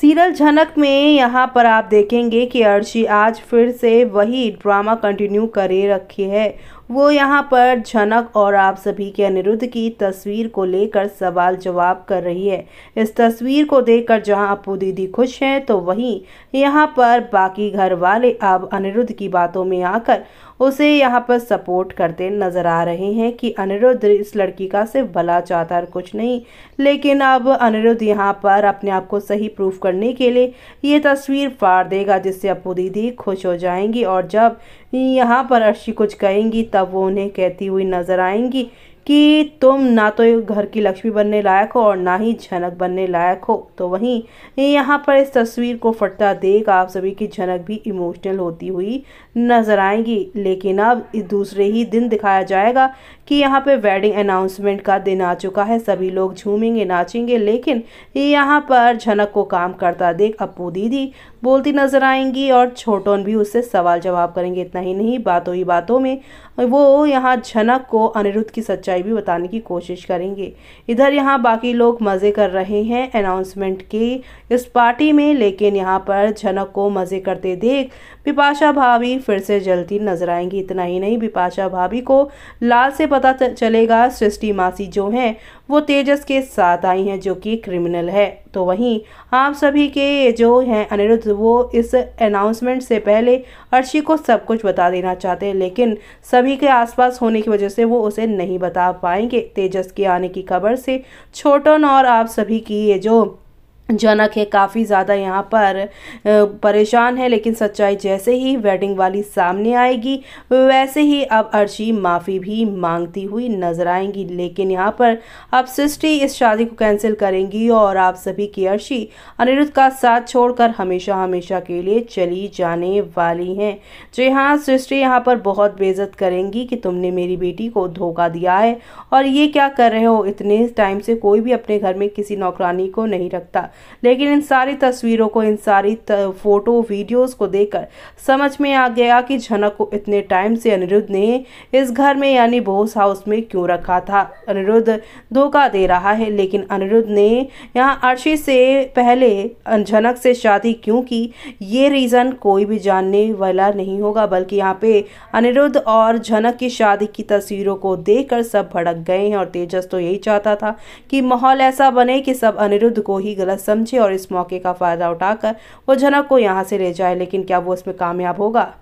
serial झनक में यहाँ पर आप देखेंगे कि अर्शी आज फिर से वही ड्रामा कंटिन्यू करे रखी है वो यहाँ पर झनक और आप सभी के अनिरुद्ध की तस्वीर को लेकर सवाल जवाब कर रही है इस तस्वीर को देखकर जहाँ अपू दीदी खुश हैं तो वहीं यहाँ पर बाकी घर वाले अब अनिरुद्ध की बातों में आकर उसे यहाँ पर सपोर्ट करते नजर आ रहे हैं कि अनिरुद्ध इस लड़की का सिर्फ भला चाहता और कुछ नहीं लेकिन अब अनिरुद्ध यहाँ पर अपने आप को सही प्रूफ करने के लिए ये तस्वीर फाड़ देगा जिससे अपू दीदी खुश हो जाएंगी और जब यहाँ पर अर्शी कुछ कहेंगी तब वो उन्हें कहती हुई नजर आएंगी कि तुम ना तो घर की लक्ष्मी बनने लायक हो और ना ही झनक बनने लायक हो तो वहीं यहाँ पर इस तस्वीर को फटता देख आप सभी की झनक भी इमोशनल होती हुई नजर आएंगी लेकिन अब दूसरे ही दिन दिखाया जाएगा कि यहाँ पे वेडिंग अनाउंसमेंट का दिन आ चुका है सभी लोग झूमेंगे नाचेंगे लेकिन यहाँ पर झनक को काम करता देख अपू दीदी बोलती नजर आएंगी और छोटोन भी उससे सवाल जवाब करेंगे इतना ही नहीं बातों ही बातों में वो यहाँ झनक को अनिरुद्ध की सच्चाई भी बताने की कोशिश करेंगे इधर यहाँ बाकी लोग मज़े कर रहे हैं अनाउंसमेंट की इस पार्टी में लेकिन यहाँ पर झनक को मज़े करते देख बिपाशा भाभी फिर से जलती नजर आएंगी इतना ही नहीं बिपाशा भाभी को लाल से पता चलेगा सृष्टि मासी जो है वो तेजस के साथ आई हैं जो कि क्रिमिनल है तो वहीं आप सभी के जो हैं अनिरुद्ध वो इस अनाउंसमेंट से पहले अर्शी को सब कुछ बता देना चाहते हैं लेकिन सभी के आसपास होने की वजह से वो उसे नहीं बता पाएंगे तेजस के आने की खबर से छोटन और आप सभी की ये जो जनक है काफ़ी ज़्यादा यहाँ पर परेशान है लेकिन सच्चाई जैसे ही वेडिंग वाली सामने आएगी वैसे ही अब अर्शी माफ़ी भी मांगती हुई नजर आएंगी लेकिन यहाँ पर अब सृष्टि इस शादी को कैंसिल करेंगी और आप सभी की अर्शी अनिरुद्ध का साथ छोड़कर हमेशा हमेशा के लिए चली जाने वाली हैं जी हाँ सृष्टि यहाँ पर बहुत बेज़त करेंगी कि तुमने मेरी बेटी को धोखा दिया है और ये क्या कर रहे हो इतने टाइम से कोई भी अपने घर में किसी नौकरानी को नहीं रखता लेकिन इन सारी तस्वीरों को इन सारी फोटो वीडियोस को देखकर समझ में आ गया कि झनक को इतने टाइम से अनिरुद्ध ने इस घर में यानी बोस हाउस में क्यों रखा था अनिरुद्ध धोखा दे रहा है लेकिन अनिरुद्ध ने यहाँ अर्शी से पहले झनक से शादी क्यों की ये रीज़न कोई भी जानने वाला नहीं होगा बल्कि यहाँ पे अनिरुद्ध और झनक की शादी की तस्वीरों को देखकर सब भड़क गए हैं और तेजस तो यही चाहता था कि माहौल ऐसा बने कि सब अनिरुद्ध को ही गलत समझे और इस मौके का फ़ायदा उठाकर वो जनक को यहाँ से ले जाए लेकिन क्या वो इसमें कामयाब होगा